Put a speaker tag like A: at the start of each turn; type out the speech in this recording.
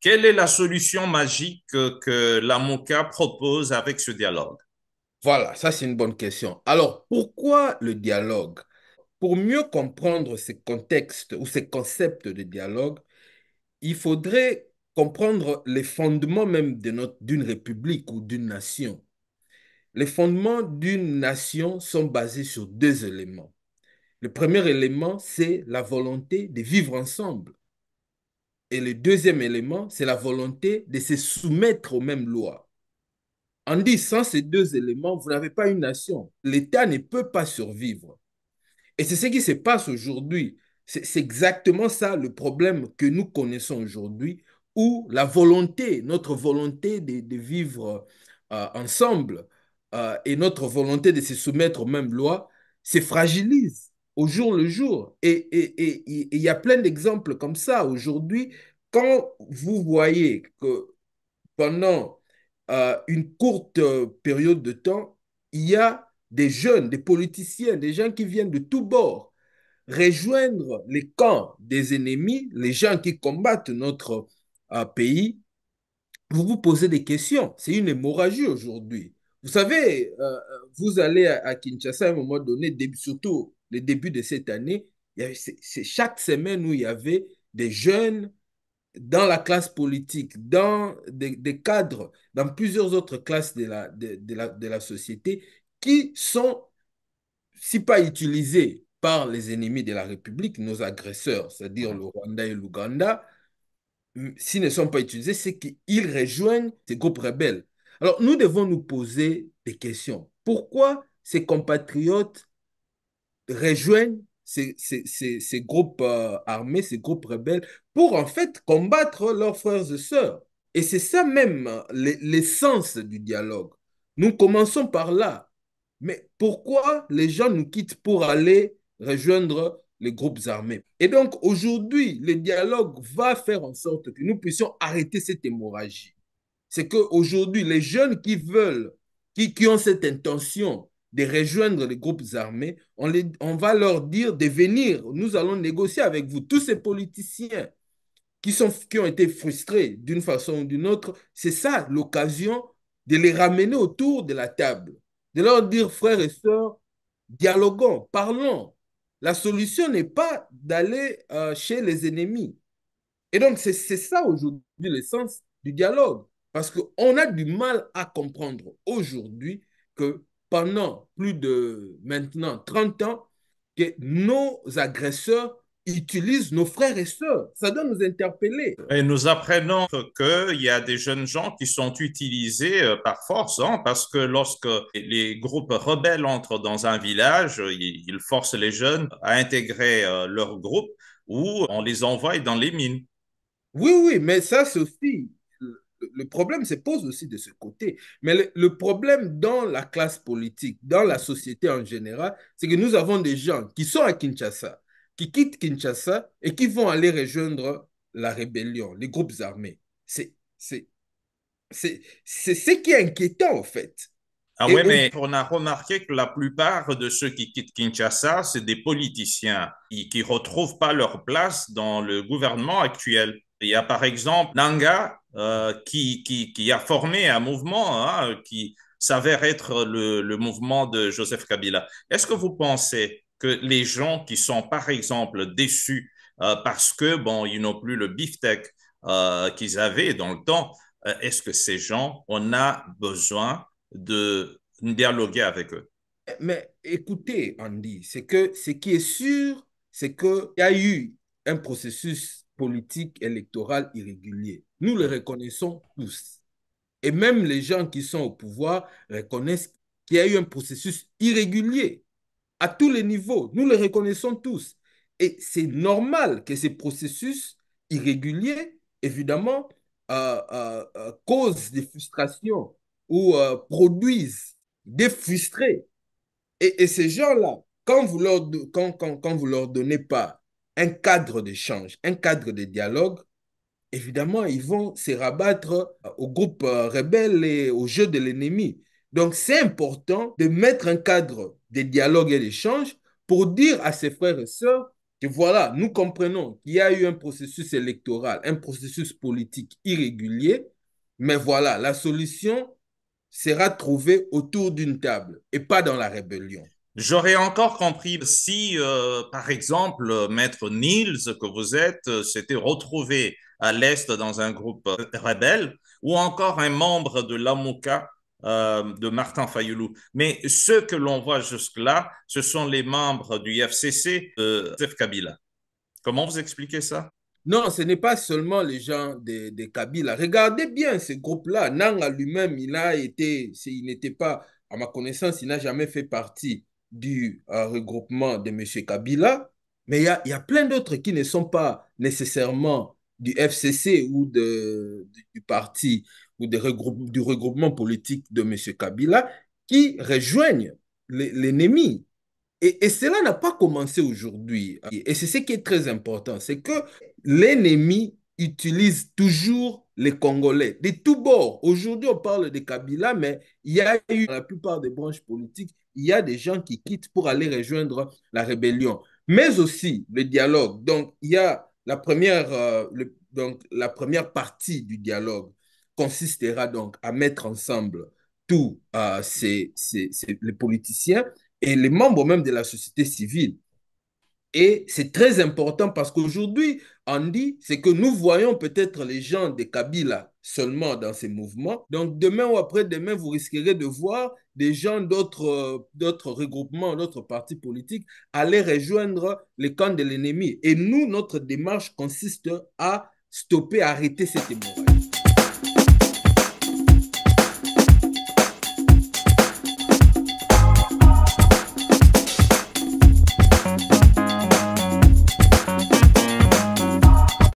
A: Quelle est la solution magique que, la MOCA propose avec ce dialogue
B: Voilà, ça c'est une bonne question. Alors, pourquoi le dialogue Pour mieux comprendre ces contextes ou ces concepts de dialogue, il faudrait comprendre les fondements même d'une république ou d'une nation. Les fondements d'une nation sont basés sur deux éléments. Le premier élément, c'est la volonté de vivre ensemble. Et le deuxième élément, c'est la volonté de se soumettre aux mêmes lois. En disant ces deux éléments, vous n'avez pas une nation. L'État ne peut pas survivre. Et c'est ce qui se passe aujourd'hui. C'est exactement ça le problème que nous connaissons aujourd'hui, où la volonté, notre volonté de, vivre euh, ensemble euh, et notre volonté de se soumettre aux mêmes lois se fragilise au jour le jour. Et il y a plein d'exemples comme ça aujourd'hui. Quand vous voyez que pendant euh, une courte euh, période de temps, il y a des jeunes, des politiciens, des gens qui viennent de tous bords rejoindre les camps des ennemis, les gens qui combattent notre euh, pays, vous vous posez des questions. C'est une hémorragie aujourd'hui. Vous savez, vous allez à, Kinshasa à un moment donné, surtout le début de cette année, c'est chaque semaine où il y avait des jeunes dans la classe politique, dans des, cadres, dans plusieurs autres classes de la, de, la, de la société qui sont, si pas utilisés par les ennemis de la République, nos agresseurs, c'est-à-dire le Rwanda et l'Ouganda, s'ils ne sont pas utilisés, c'est qu'ils rejoignent ces groupes rebelles. Alors nous devons nous poser des questions. Pourquoi ces compatriotes rejoignent ces, groupes euh, armés, ces groupes rebelles, pour en fait combattre leurs frères et sœurs. Et c'est ça même hein, l'essence du dialogue. Nous commençons par là. Mais pourquoi les gens nous quittent pour aller rejoindre les groupes armés Et donc aujourd'hui, le dialogue va faire en sorte que nous puissions arrêter cette hémorragie. C'est qu'aujourd'hui, les jeunes qui veulent, qui, qui ont cette intention de rejoindre les groupes armés, on, les, on va leur dire de venir, nous allons négocier avec vous. Tous ces politiciens qui, sont, qui ont été frustrés d'une façon ou d'une autre, c'est ça l'occasion de les ramener autour de la table, de leur dire, frères et sœurs, dialoguons, parlons. La solution n'est pas d'aller euh, chez les ennemis. Et donc, c'est ça aujourd'hui le sens du dialogue, parce qu'on a du mal à comprendre aujourd'hui que pendant plus de maintenant 30 ans que nos agresseurs utilisent nos frères et sœurs. Ça doit nous interpeller. Et nous apprenons
A: qu'il y a des jeunes gens qui sont utilisés euh, par force, hein, parce que lorsque les groupes rebelles entrent dans un village, ils forcent les jeunes à intégrer
B: euh, leur groupe ou on les envoie dans les mines. Oui, oui, mais ça, aussi le problème se pose aussi de ce côté. Mais le, problème dans la classe politique, dans la société en général, c'est que nous avons des gens qui sont à Kinshasa, qui quittent Kinshasa et qui vont aller rejoindre la rébellion, les groupes armés. C'est ce qui est inquiétant, en fait. Ah oui, mais
A: on a remarqué que la plupart de ceux qui quittent Kinshasa, c'est des politiciens qui ne retrouvent pas leur place dans le gouvernement actuel. Il y a par exemple Nanga euh, qui, qui, a formé un mouvement hein, qui s'avère être le, le, mouvement de Joseph Kabila. Est-ce que vous pensez que les gens qui sont par exemple déçus euh, parce que bon ils n'ont plus le beefsteak euh, qu'ils avaient dans le temps, euh, est-ce que ces gens on a besoin de dialoguer avec eux?
B: Mais écoutez, Andy, c'est que ce qui est sûr, c'est qu'il y a eu un processus politique électorale irrégulier. Nous le reconnaissons tous. Et même les gens qui sont au pouvoir reconnaissent qu'il y a eu un processus irrégulier à tous les niveaux. Nous le reconnaissons tous. Et c'est normal que ces processus irréguliers, évidemment, euh, euh, euh, causent des frustrations ou produisent des frustrés. Et, et ces gens-là, quand vous leur, quand, quand vous leur donnez pas un cadre d'échange, un cadre de dialogue, évidemment, ils vont se rabattre au groupe euh, rebelle et au jeu de l'ennemi. Donc, c'est important de mettre un cadre de dialogue et d'échange pour dire à ses frères et sœurs que voilà, nous comprenons qu'il y a eu un processus électoral, un processus politique irrégulier, mais voilà, la solution sera trouvée autour d'une table et pas dans la rébellion. J'aurais encore compris si, euh, par
A: exemple, Maître Nils, que vous êtes, euh, s'était retrouvé à l'Est dans un groupe euh, rebelle, ou encore un membre de l'AMUKA de Martin Fayoulou. Mais ce que l'on voit jusque-là, ce sont les membres du FCC de
B: Kabila. Comment vous expliquez ça non, ce n'est pas seulement les gens de Kabila. Regardez bien ce groupe-là. Nanga lui-même, il a été, il n'était pas, à ma connaissance, il n'a jamais fait partie du euh, regroupement de M. Kabila, mais il y a, plein d'autres qui ne sont pas nécessairement du FCC ou de, du parti ou du regroupement politique de M. Kabila qui rejoignent l'ennemi. Et, et, cela n'a pas commencé aujourd'hui. Et c'est ce qui est très important, c'est que l'ennemi utilisent toujours les Congolais de tous bords. Aujourd'hui, on parle de Kabila, mais il y a eu dans la plupart des branches politiques, il y a des gens qui quittent pour aller rejoindre la rébellion, mais aussi le dialogue. Donc, il y a la première, euh, donc, la première partie du dialogue consistera donc à mettre ensemble tous euh, ces, ces, les politiciens et les membres même de la société civile. Et c'est très important parce qu'aujourd'hui, Andy, c'est que nous voyons peut-être les gens de Kabila seulement dans ces mouvements. Donc demain ou après-demain, vous risquerez de voir des gens d'autres, euh, d'autres regroupements, d'autres partis politiques aller rejoindre les camps de l'ennemi. Et nous, notre démarche consiste à stopper, arrêter cette hémorragie.